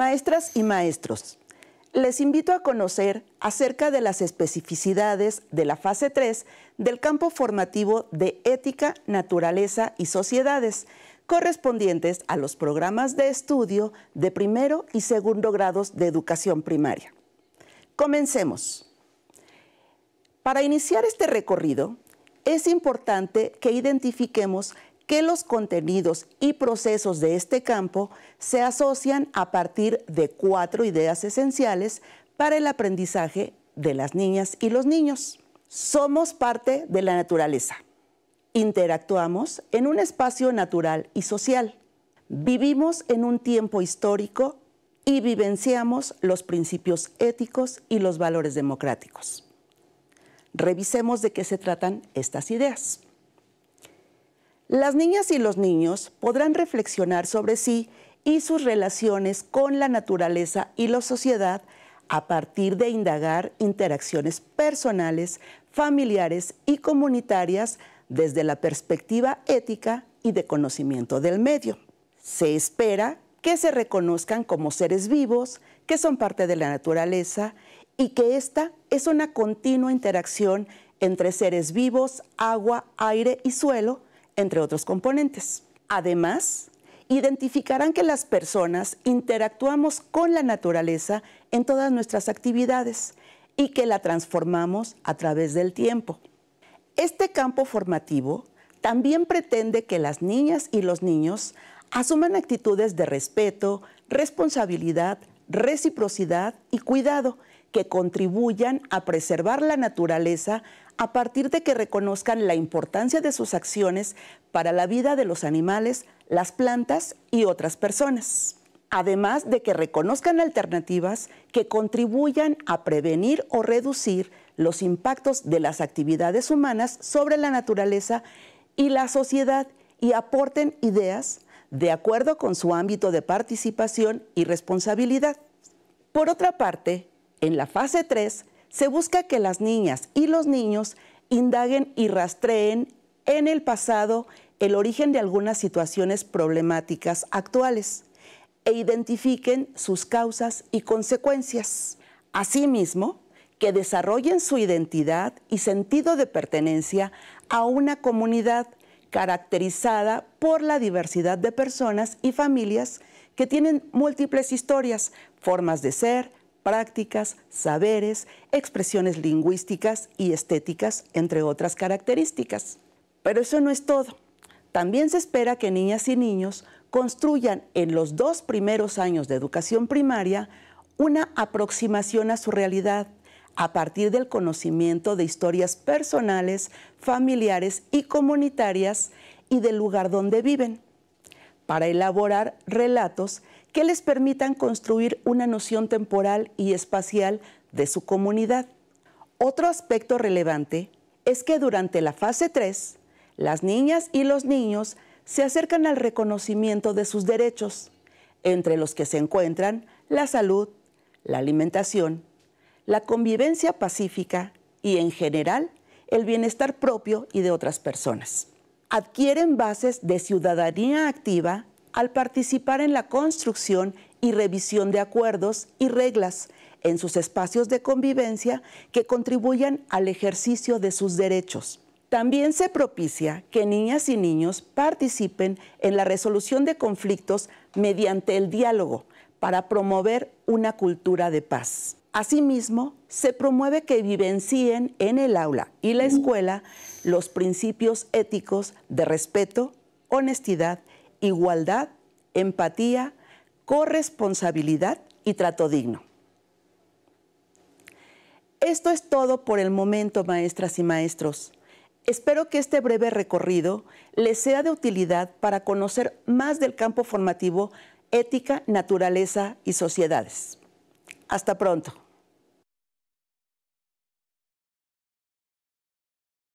Maestras y maestros, les invito a conocer acerca de las especificidades de la fase 3 del campo formativo de Ética, Naturaleza y Sociedades, correspondientes a los programas de estudio de primero y segundo grados de educación primaria. Comencemos. Para iniciar este recorrido, es importante que identifiquemos que los contenidos y procesos de este campo se asocian a partir de cuatro ideas esenciales para el aprendizaje de las niñas y los niños. Somos parte de la naturaleza. Interactuamos en un espacio natural y social. Vivimos en un tiempo histórico y vivenciamos los principios éticos y los valores democráticos. Revisemos de qué se tratan estas ideas. Las niñas y los niños podrán reflexionar sobre sí y sus relaciones con la naturaleza y la sociedad a partir de indagar interacciones personales, familiares y comunitarias desde la perspectiva ética y de conocimiento del medio. Se espera que se reconozcan como seres vivos, que son parte de la naturaleza y que esta es una continua interacción entre seres vivos, agua, aire y suelo, entre otros componentes. Además, identificarán que las personas interactuamos con la naturaleza en todas nuestras actividades y que la transformamos a través del tiempo. Este campo formativo también pretende que las niñas y los niños asuman actitudes de respeto, responsabilidad, reciprocidad y cuidado que contribuyan a preservar la naturaleza a partir de que reconozcan la importancia de sus acciones para la vida de los animales, las plantas y otras personas. Además de que reconozcan alternativas que contribuyan a prevenir o reducir los impactos de las actividades humanas sobre la naturaleza y la sociedad y aporten ideas de acuerdo con su ámbito de participación y responsabilidad. Por otra parte, en la fase 3 se busca que las niñas y los niños indaguen y rastreen en el pasado el origen de algunas situaciones problemáticas actuales e identifiquen sus causas y consecuencias. Asimismo, que desarrollen su identidad y sentido de pertenencia a una comunidad caracterizada por la diversidad de personas y familias que tienen múltiples historias, formas de ser, prácticas, saberes, expresiones lingüísticas y estéticas, entre otras características. Pero eso no es todo. También se espera que niñas y niños construyan en los dos primeros años de educación primaria una aproximación a su realidad a partir del conocimiento de historias personales, familiares y comunitarias y del lugar donde viven, para elaborar relatos que les permitan construir una noción temporal y espacial de su comunidad. Otro aspecto relevante es que durante la fase 3, las niñas y los niños se acercan al reconocimiento de sus derechos, entre los que se encuentran la salud, la alimentación, la convivencia pacífica y, en general, el bienestar propio y de otras personas. Adquieren bases de ciudadanía activa al participar en la construcción y revisión de acuerdos y reglas en sus espacios de convivencia que contribuyan al ejercicio de sus derechos. También se propicia que niñas y niños participen en la resolución de conflictos mediante el diálogo para promover una cultura de paz. Asimismo, se promueve que vivencien en el aula y la escuela los principios éticos de respeto, honestidad igualdad, empatía, corresponsabilidad y trato digno. Esto es todo por el momento, maestras y maestros. Espero que este breve recorrido les sea de utilidad para conocer más del campo formativo ética, naturaleza y sociedades. Hasta pronto.